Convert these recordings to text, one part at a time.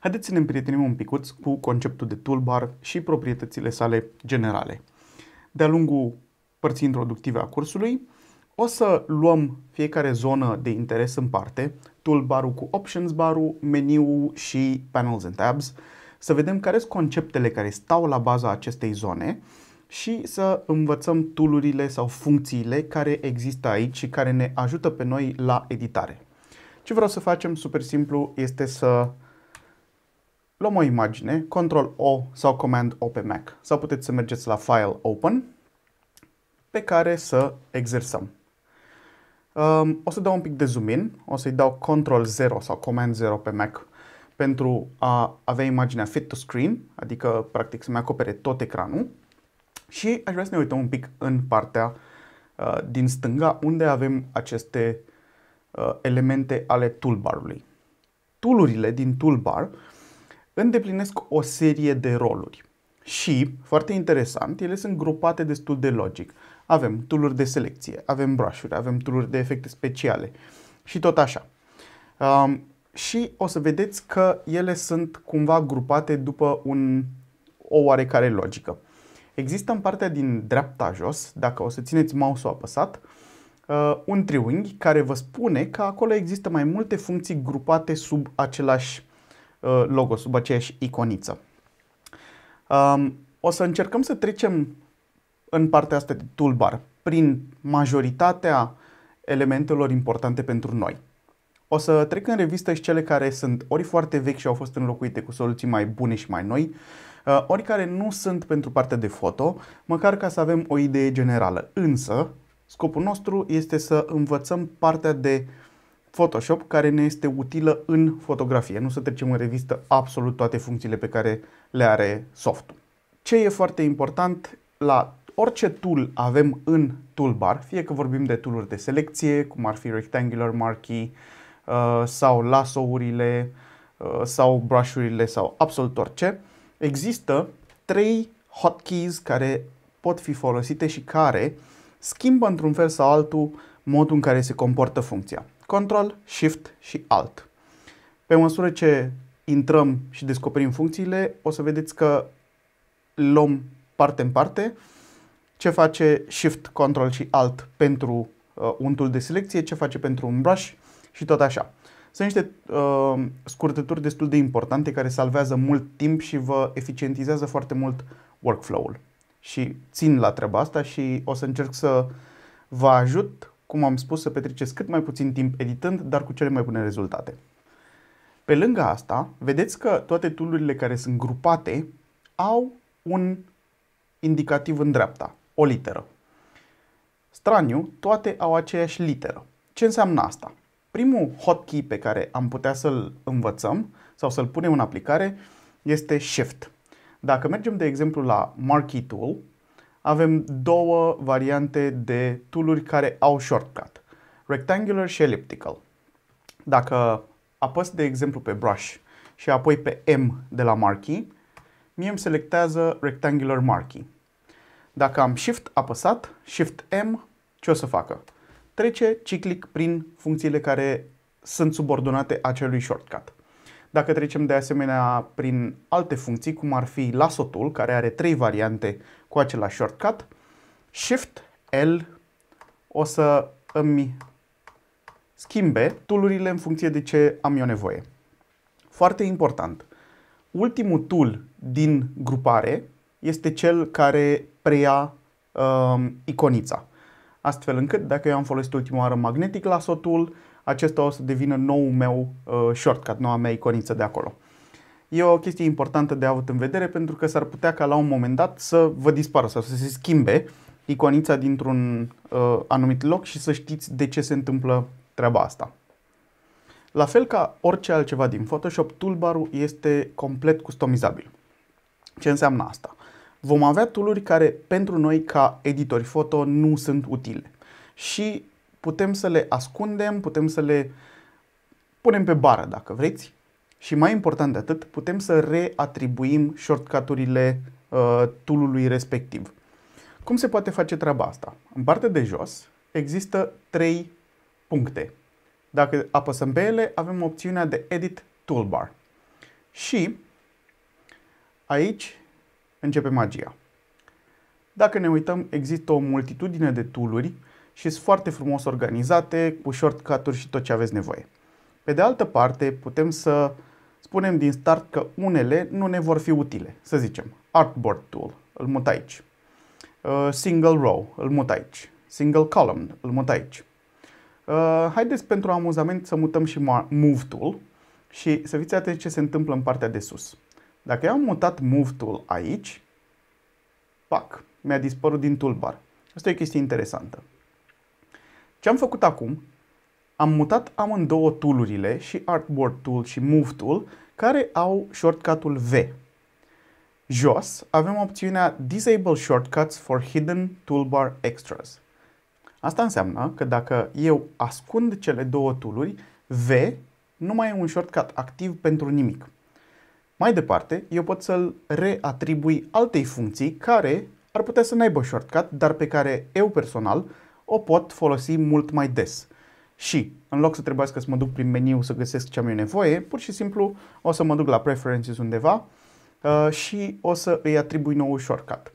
haideți să ne împrietenim un picuț cu conceptul de toolbar și proprietățile sale generale. De-a lungul părții introductive a cursului, o să luăm fiecare zonă de interes în parte, toolbar-ul cu options bar-ul, meniu și panels and tabs, să vedem care sunt conceptele care stau la baza acestei zone și să învățăm toolurile sau funcțiile care există aici și care ne ajută pe noi la editare. Ce vreau să facem super simplu este să Luăm o imagine, Ctrl-O sau Command-O pe Mac. Sau puteți să mergeți la File Open, pe care să exersăm. Um, o să dau un pic de zoom in, o să-i dau Ctrl-0 sau Command-0 pe Mac pentru a avea imaginea fit to screen, adică practic să-mi acopere tot ecranul. Și aș vrea să ne uităm un pic în partea uh, din stânga unde avem aceste uh, elemente ale toolbarului. Toolurile din toolbar uh, îndeplinesc o serie de roluri. Și, foarte interesant, ele sunt grupate destul de logic. Avem tooluri de selecție, avem brush avem tooluri de efecte speciale și tot așa. Um, și o să vedeți că ele sunt cumva grupate după un, o oarecare logică. Există în partea din dreapta jos, dacă o să țineți mouse-ul apăsat, uh, un triunghi care vă spune că acolo există mai multe funcții grupate sub același Uh, logo, sub aceeași iconiță. Um, o să încercăm să trecem în partea asta de toolbar prin majoritatea elementelor importante pentru noi. O să trec în revistă și cele care sunt ori foarte vechi și au fost înlocuite cu soluții mai bune și mai noi, uh, ori care nu sunt pentru partea de foto, măcar ca să avem o idee generală. Însă, scopul nostru este să învățăm partea de uh, Photoshop care ne este utilă în fotografie. Nu să trecem în revistă absolut toate funcțiile pe care le are softul. Ce e foarte important la orice tool avem în toolbar, fie că vorbim de tooluri de selecție, cum ar fi Rectangular Marquee uh, sau lasourile uh, sau brushurile sau absolut orice, există trei hotkeys care pot fi folosite și care schimbă într-un fel sau altul modul în care se comportă funcția. Control, Shift și Alt. Pe măsură ce intrăm și descoperim funcțiile, o să vedeți că luăm parte în parte ce face Shift, Control și Alt pentru uh, un tool de selecție, ce face pentru un brush și tot așa. Sunt niște uh, scurtături destul de importante care salvează mult timp și vă eficientizează foarte mult workflow-ul. Și țin la treaba asta și o să încerc să vă ajut cum am spus, să petreceți cât mai puțin timp editând, dar cu cele mai bune rezultate. Pe lângă asta, vedeți că toate toolurile care sunt grupate au un indicativ în dreapta, o literă. Straniu, toate au aceeași literă. Ce înseamnă asta? Primul hotkey pe care am putea să-l învățăm sau să-l punem în aplicare este Shift. Dacă mergem, de exemplu, la Marquee Tool, avem două variante de tooluri care au shortcut, rectangular și elliptical. Dacă apăs de exemplu pe brush și apoi pe M de la marquee, mie îmi selectează rectangular marquee. Dacă am Shift apăsat, Shift M, ce o să facă? Trece ciclic prin funcțiile care sunt subordonate acelui shortcut. Dacă trecem de asemenea prin alte funcții, cum ar fi lasotul, care are trei variante cu același shortcut, Shift L o să îmi schimbe toolurile în funcție de ce am eu nevoie. Foarte important, ultimul tool din grupare este cel care preia um, iconița. Astfel încât, dacă eu am folosit ultima oară magnetic lasotul acesta o să devină nou meu uh, shortcut, noua mea iconiță de acolo. E o chestie importantă de avut în vedere pentru că s-ar putea ca la un moment dat să vă dispară sau să se schimbe iconița dintr-un uh, anumit loc și să știți de ce se întâmplă treaba asta. La fel ca orice altceva din Photoshop, toolbar-ul este complet customizabil. Ce înseamnă asta? Vom avea tooluri care pentru noi ca editori foto nu sunt utile și putem să le ascundem, putem să le punem pe bară, dacă vreți, și mai important de atât, putem să reatribuim shortcut-urile uh, respectiv. Cum se poate face treaba asta? În partea de jos există trei puncte. Dacă apăsăm pe ele, avem opțiunea de Edit Toolbar. Și aici începe magia. Dacă ne uităm, există o multitudine de tooluri și sunt foarte frumos organizate, cu shortcut-uri și tot ce aveți nevoie. Pe de altă parte, putem să spunem din start că unele nu ne vor fi utile. Să zicem, Artboard Tool, îl mut aici. Uh, single Row, îl mut aici. Single Column, îl mut aici. Uh, haideți pentru amuzament să mutăm și Move Tool și să fiți atenți ce se întâmplă în partea de sus. Dacă eu am mutat Move Tool aici, pac, mi-a dispărut din toolbar. Asta e o chestie interesantă. Ce am făcut acum? Am mutat amândouă toolurile și Artboard Tool și Move Tool care au shortcut-ul V. Jos avem opțiunea Disable Shortcuts for Hidden Toolbar Extras. Asta înseamnă că dacă eu ascund cele două tooluri, V nu mai e un shortcut activ pentru nimic. Mai departe, eu pot să-l reatribui altei funcții care ar putea să n-aibă shortcut, dar pe care eu personal o pot folosi mult mai des. Și în loc să trebuiască să mă duc prin meniu să găsesc ce am eu nevoie, pur și simplu o să mă duc la preferences undeva uh, și o să îi atribui nou shortcut.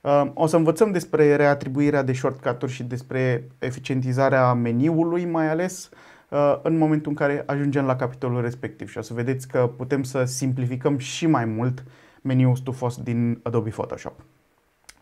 Uh, o să învățăm despre reatribuirea de shortcut-uri și despre eficientizarea meniului mai ales uh, în momentul în care ajungem la capitolul respectiv și o să vedeți că putem să simplificăm și mai mult meniul stufos din Adobe Photoshop.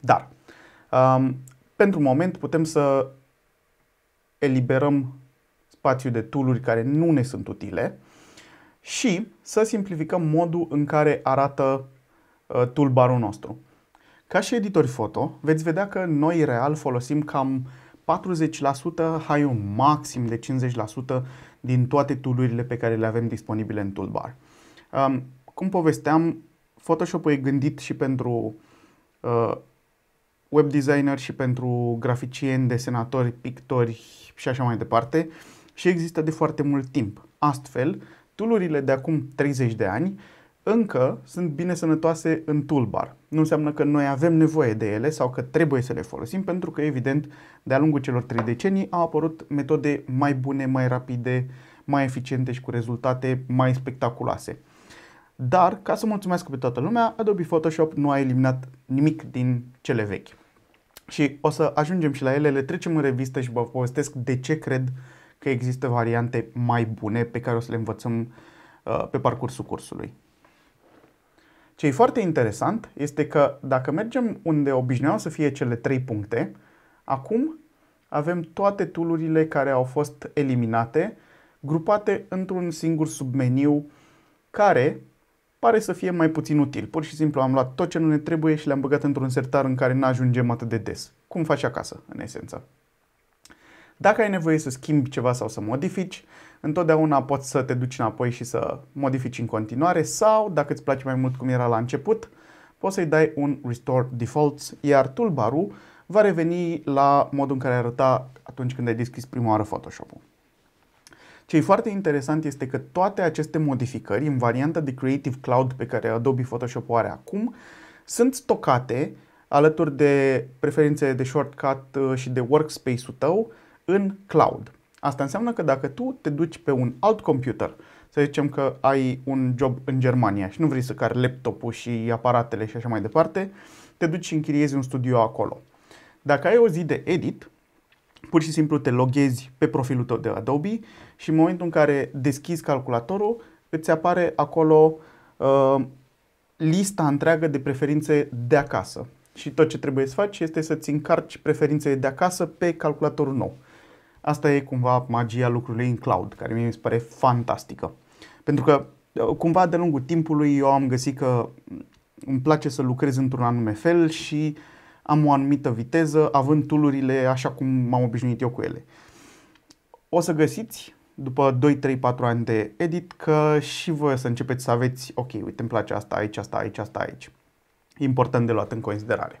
Dar um, pentru moment putem să eliberăm spațiu de tooluri care nu ne sunt utile și să simplificăm modul în care arată uh, toolbarul nostru. Ca și editori foto, veți vedea că noi real folosim cam 40%, hai un maxim de 50% din toate toolurile pe care le avem disponibile în toolbar. Um, cum povesteam, Photoshop-ul e gândit și pentru uh, web designer și pentru graficieni, desenatori, pictori și așa mai departe și există de foarte mult timp. Astfel, tulurile de acum 30 de ani încă sunt bine sănătoase în toolbar. Nu înseamnă că noi avem nevoie de ele sau că trebuie să le folosim, pentru că, evident, de-a lungul celor trei decenii au apărut metode mai bune, mai rapide, mai eficiente și cu rezultate mai spectaculoase. Dar, ca să mulțumesc pe toată lumea, Adobe Photoshop nu a eliminat nimic din cele vechi. Și o să ajungem și la ele, le trecem în revistă și vă povestesc de ce cred că există variante mai bune pe care o să le învățăm uh, pe parcursul cursului. Ce e foarte interesant este că dacă mergem unde obișnuiau să fie cele trei puncte, acum avem toate tulurile care au fost eliminate, grupate într-un singur submeniu care pare să fie mai puțin util. Pur și simplu am luat tot ce nu ne trebuie și le-am băgat într-un sertar în care nu ajungem atât de des. Cum faci acasă, în esență. Dacă ai nevoie să schimbi ceva sau să modifici, întotdeauna poți să te duci înapoi și să modifici în continuare sau, dacă îți place mai mult cum era la început, poți să-i dai un Restore Defaults, iar toolbar-ul va reveni la modul în care arăta atunci când ai deschis prima oară Photoshop-ul. Ce e foarte interesant este că toate aceste modificări în varianta de Creative Cloud pe care Adobe Photoshop o are acum sunt stocate alături de preferințe de shortcut uh, și de workspace-ul tău în cloud. Asta înseamnă că dacă tu te duci pe un alt computer, să zicem că ai un job în Germania și nu vrei să cari laptopul și aparatele și așa mai departe, te duci și închiriezi un studio acolo. Dacă ai o zi de edit, pur și simplu te loghezi pe profilul tău de Adobe și în momentul în care deschizi calculatorul, îți apare acolo uh, lista întreagă de preferințe de acasă. Și tot ce trebuie să faci este să-ți încarci preferințele de acasă pe calculatorul nou. Asta e cumva magia lucrurilor în cloud, care mie mi se pare fantastică. Pentru că uh, cumva de lungul timpului eu am găsit că mm, îmi place să lucrez într-un anume fel și uh, am o anumită viteză, având tulurile așa cum m-am obișnuit eu cu ele. O să găsiți după 2, 3, 4 ani de edit că și voi să începeți să aveți, ok, uite, îmi place asta aici, asta aici, asta aici. Important de luat în considerare.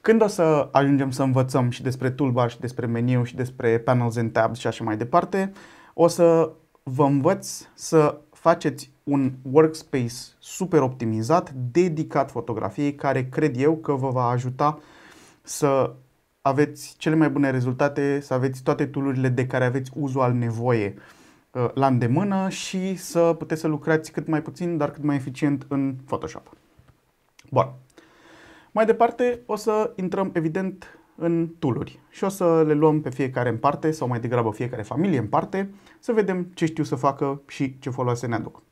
Când o să ajungem să învățăm și despre toolbar și despre meniu și despre panels and tabs și așa mai departe, o să vă învăț să faceți un workspace super optimizat, dedicat fotografiei, care cred eu că vă va ajuta să aveți cele mai bune rezultate, să aveți toate tulurile de care aveți uzual nevoie uh, la îndemână și să puteți să lucrați cât mai puțin, dar cât mai eficient în Photoshop. Bun. Mai departe o să intrăm evident în tuluri și o să le luăm pe fiecare în parte sau mai degrabă fiecare familie în parte să vedem ce știu să facă și ce foloase ne aduc.